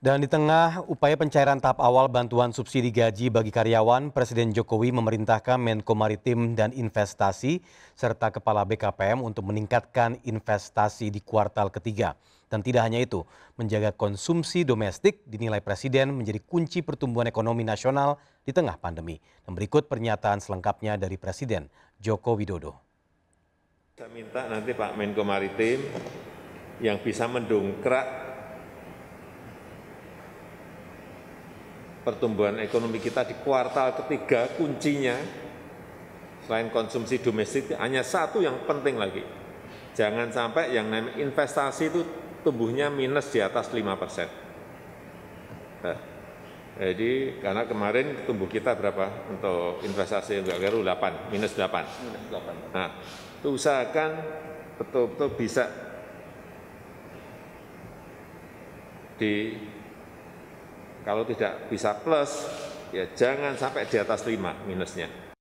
Dan di tengah upaya pencairan tahap awal bantuan subsidi gaji bagi karyawan, Presiden Jokowi memerintahkan Menko Maritim dan Investasi serta Kepala BKPM untuk meningkatkan investasi di kuartal ketiga. Dan tidak hanya itu, menjaga konsumsi domestik dinilai Presiden menjadi kunci pertumbuhan ekonomi nasional di tengah pandemi. Dan berikut pernyataan selengkapnya dari Presiden Joko Widodo. Saya minta nanti Pak Menko Maritim yang bisa mendongkrak pertumbuhan ekonomi kita di kuartal ketiga kuncinya selain konsumsi domestik hanya satu yang penting lagi. Jangan sampai yang namanya investasi itu tumbuhnya minus di atas 5 persen. Nah, jadi karena kemarin tumbuh kita berapa untuk investasi untuk Garu 8, minus 8. Minus 8. Nah, itu usahakan betul-betul bisa di kalau tidak bisa plus, ya jangan sampai di atas 5 minusnya.